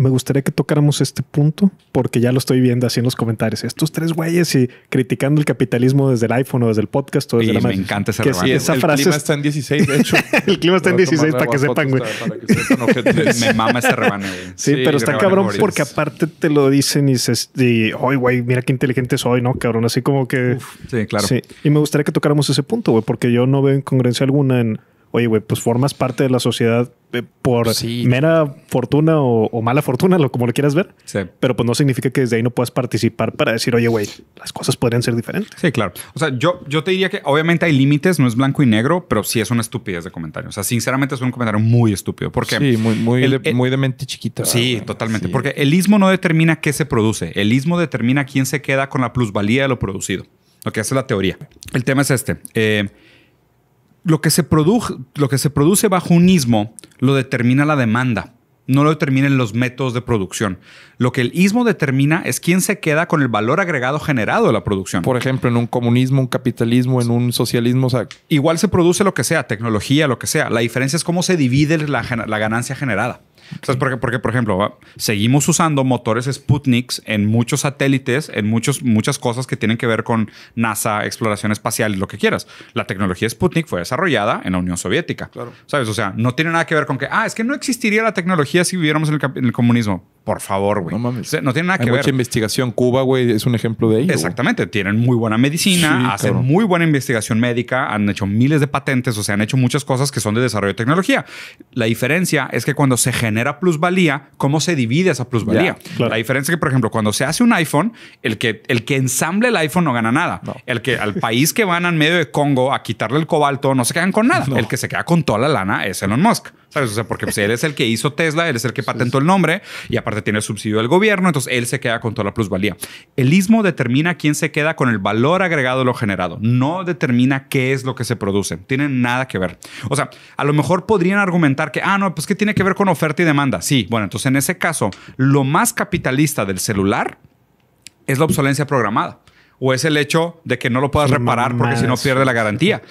me gustaría que tocáramos este punto porque ya lo estoy viendo así en los comentarios. Estos tres güeyes y criticando el capitalismo desde el iPhone o desde el podcast o desde y Me encanta esa, frase. El clima está en 16, de hecho. el clima está en 16 para que sepan, güey. me mama ese rebane. Sí, pero está cabrón porque aparte te lo dicen y dices, oye güey, mira qué inteligente soy, ¿no? Cabrón, así como que. Uf, sí, claro. Sí. Y me gustaría que tocáramos ese punto, güey, porque yo no veo incongruencia alguna en, oye, güey, pues formas parte de la sociedad por mera fortuna o, mala fortuna, lo, como lo quieras ver. Pero pues no significa que desde ahí no puedas participar para decir, oye, güey, las cosas podrían ser diferentes. Sí, claro. O sea, yo, yo te diría que obviamente hay límites, no es blanco y negro, pero sí es una estupidez de comentario. O sea, sinceramente es un comentario muy estúpido. Porque sí, muy, muy, de, e muy de mente chiquita. Sí, totalmente. Porque el ismo no determina qué se produce. El ismo determina quién se queda con la plusvalía de lo producido. Lo que hace la teoría. El tema es este. Eh, lo que, se produce, lo que se produce bajo un ismo lo determina la demanda, no lo determinan los métodos de producción. Lo que el ismo determina es quién se queda con el valor agregado generado de la producción. Por ejemplo, en un comunismo, un capitalismo, en un socialismo. Igual se produce lo que sea, tecnología, lo que sea. La diferencia es cómo se divide la ganancia generada. Entonces, porque, porque por ejemplo, seguimos usando motores Sputniks en muchos satélites, en muchos, muchas cosas que tienen que ver con NASA, exploración espacial, lo que quieras. La tecnología Sputnik fue desarrollada en la Unión Soviética. Claro. ¿Sabes? O sea, no tiene nada que ver con que, ah, es que no existiría la tecnología si viviéramos en el, comunismo. Por favor, güey. No mames. no tiene nada que ver. Mucha investigación. Cuba, güey, es un ejemplo de ello. Exactamente. Tienen muy buena medicina, hacen muy buena investigación médica, han hecho miles de patentes, o sea, han hecho muchas cosas que son de desarrollo de tecnología. La diferencia es que cuando se genera genera plusvalía, cómo se divide esa plusvalía. La diferencia es que, por ejemplo, cuando se hace un iPhone, el que, el que ensamble el iPhone no gana nada. El que al país que van en medio de Congo a quitarle el cobalto no se quedan con nada. El que se queda con toda la lana es Elon Musk. ¿Sabes? O sea, porque pues, él es el que hizo Tesla, él es el que patentó el nombre y aparte tiene el subsidio del gobierno, entonces él se queda con toda la plusvalía. El ismo determina quién se queda con el valor agregado de lo generado, no determina qué es lo que se produce. Tienen nada que ver. O sea, a lo mejor podrían argumentar que, ah, no, pues que tiene que ver con oferta y demanda, sí. Bueno, entonces en ese caso, lo más capitalista del celular es la obsolencia programada o es el hecho de que no lo puedas reparar porque si no pierde la garantía.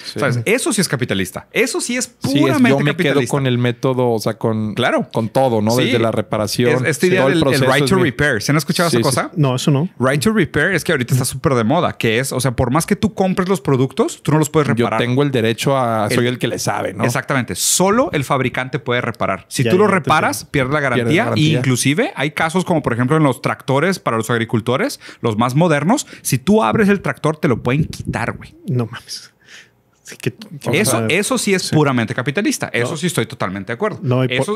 Eso sí es capitalista. Eso sí es puramente capitalista. yo me quedo con el método, o sea, con, claro. con todo, ¿no? Desde la reparación. esta idea del el right to repair. ¿Se han escuchado esa cosa? No, eso no. Right to repair es que ahorita está súper de moda, que es, o sea, por más que tú compres los productos, tú no los puedes reparar. Yo tengo el derecho a... soy el que le sabe, ¿no? Exactamente. Solo el fabricante puede reparar. Si tú lo reparas, pierde la garantía. y inclusive hay casos como, por ejemplo, en los tractores para los agricultores, los más modernos. Si tú abres el tractor, te lo pueden quitar, güey. No mames. eso, eso sí es puramente capitalista. Eso sí estoy totalmente de acuerdo.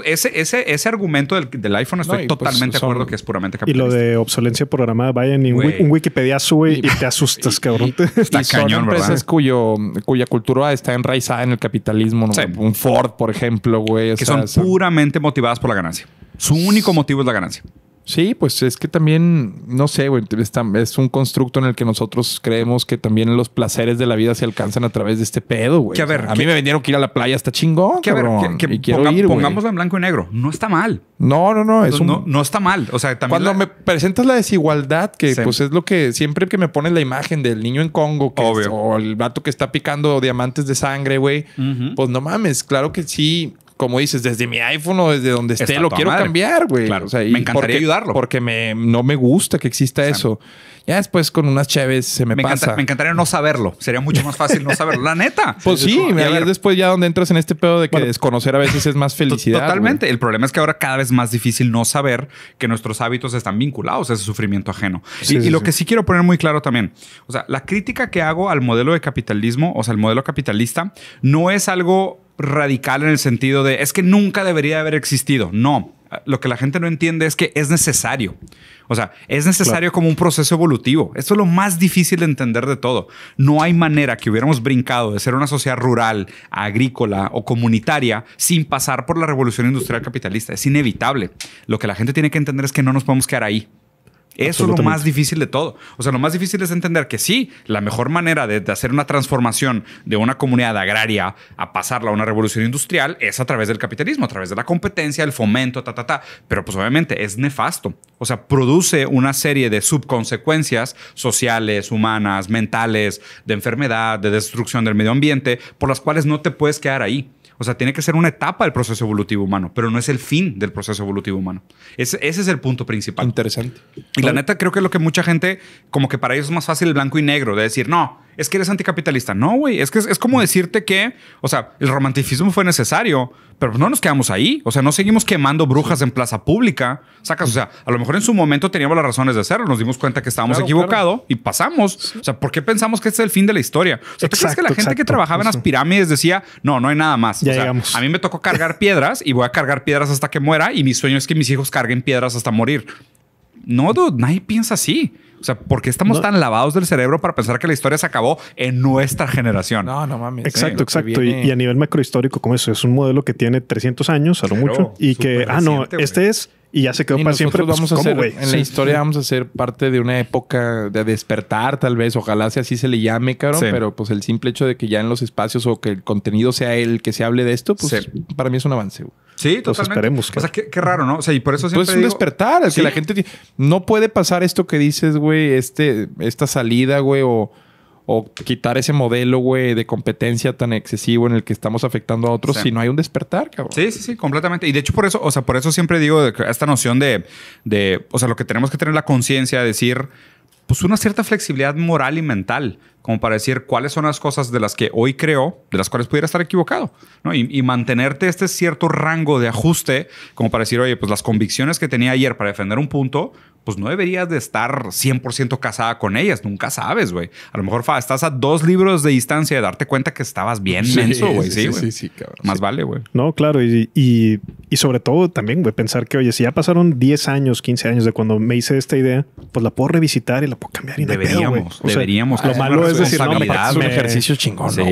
ese, argumento del, del iPhone estoy pues totalmente de acuerdo que es puramente capitalista. Y lo de obsolencia programada, vayan y un, Wikipedia sube y, te asustas, cabrón. Y, empresas cuyo, cuya cultura está enraizada en el capitalismo. Un Ford, por ejemplo, güey. Que son puramente motivadas por la ganancia. Su único motivo es la ganancia. Sí, pues es que también, no sé, güey, es un constructo en el que nosotros creemos que también los placeres de la vida se alcanzan a través de este pedo, güey. Que a ver. A mí me vendieron que ir a la playa está chingón, que ver, y quiero ir, Pongámoslo en blanco y negro. No está mal. No, no, no. Es un... no, está mal. O sea, también. Cuando me presentas la desigualdad, que pues es lo que siempre que me pones la imagen del niño en Congo o el vato que está picando diamantes de sangre, güey, pues no mames, claro que sí como dices, desde mi iPhone o desde donde esté, lo quiero cambiar, güey. Claro. me encantaría ayudarlo. Porque me, no me gusta que exista eso. Ya después con unas chaves se me, pasa. me encantaría no saberlo. Sería mucho más fácil no saberlo. La neta. Pues sí, después ya donde entras en este pedo de que desconocer a veces es más felicidad. Totalmente. El problema es que ahora cada vez más difícil no saber que nuestros hábitos están vinculados a ese sufrimiento ajeno. y, y, lo que sí quiero poner muy claro también, o sea, la crítica que hago al modelo de capitalismo, o sea, el modelo capitalista, no es algo radical en el sentido de es que nunca debería haber existido. No, lo que la gente no entiende es que es necesario. O sea, es necesario como un proceso evolutivo. Esto es lo más difícil de entender de todo. No hay manera que hubiéramos brincado de ser una sociedad rural, agrícola o comunitaria sin pasar por la revolución industrial capitalista. Es inevitable. Lo que la gente tiene que entender es que no nos podemos quedar ahí. Eso es lo más difícil de todo. O sea, lo más difícil es entender que sí, la mejor manera de, hacer una transformación de una comunidad agraria a pasarla a una revolución industrial es a través del capitalismo, a través de la competencia, el fomento, ta, ta, ta. Pero pues obviamente es nefasto. O sea, produce una serie de subconsecuencias sociales, humanas, mentales, de enfermedad, de destrucción del medio ambiente, por las cuales no te puedes quedar ahí. O sea, tiene que ser una etapa del proceso evolutivo humano, pero no es el fin del proceso evolutivo humano. Ese, es el punto principal. Interesante. Y la neta, creo que es lo que mucha gente, como que para ellos es más fácil el blanco y negro, de decir, no, es que eres anticapitalista. No, güey, es que es, como decirte que, o sea, el romanticismo fue necesario, pero pues no nos quedamos ahí. O sea, no seguimos quemando brujas en plaza pública. Sacas, o sea, a lo mejor en su momento teníamos las razones de hacerlo, nos dimos cuenta que estábamos equivocados y pasamos. O sea, ¿por qué pensamos que este es el fin de la historia? O sea, ¿tú crees que la gente que trabajaba en las pirámides decía, no, no hay nada más? a mí me tocó cargar piedras y voy a cargar piedras hasta que muera y mi sueño es que mis hijos carguen piedras hasta morir. No, nadie piensa así. O sea, ¿por qué estamos tan lavados del cerebro para pensar que la historia se acabó en nuestra generación? No, no mames. Exacto, exacto. Y, a nivel macrohistórico, como eso, es un modelo que tiene 300 años a lo mucho y que, ah, no, este es y ya se quedó para siempre. Pues, a en la historia vamos a ser parte de una época de despertar, tal vez. Ojalá sea así se le llame, cabrón. Pero pues el simple hecho de que ya en los espacios o que el contenido sea el que se hable de esto, pues para mí es un avance. Sí, totalmente. esperemos O sea, qué, raro, ¿no? O sea, y por eso siempre Pues es un despertar. Es que la gente... No puede pasar esto que dices, güey, este, esta salida, güey, o, o quitar ese modelo, güey, de competencia tan excesivo en el que estamos afectando a otros si no hay un despertar, cabrón. Sí, sí, sí, completamente. Y de hecho por eso, o sea, por eso siempre digo esta noción de, de o sea, lo que tenemos que tener la conciencia de decir pues una cierta flexibilidad moral y mental, como para decir cuáles son las cosas de las que hoy creo, de las cuales pudiera estar equivocado, ¿no? Y, mantenerte este cierto rango de ajuste, como para decir, oye, pues las convicciones que tenía ayer para defender un punto, pues no deberías de estar 100% casada con ellas, nunca sabes, güey. A lo mejor estás a dos libros de distancia de darte cuenta que estabas bien sí, güey. Sí, sí, sí, Más vale, güey. No, claro, y, y y sobre todo también, güey, pensar que, oye, si ya pasaron 10 años, 15 años de cuando me hice esta idea, pues la puedo revisitar y la puedo cambiar y deberíamos, deberíamos. deberíamos. Lo malo es decir, no, es un ejercicio chingón, ¿no,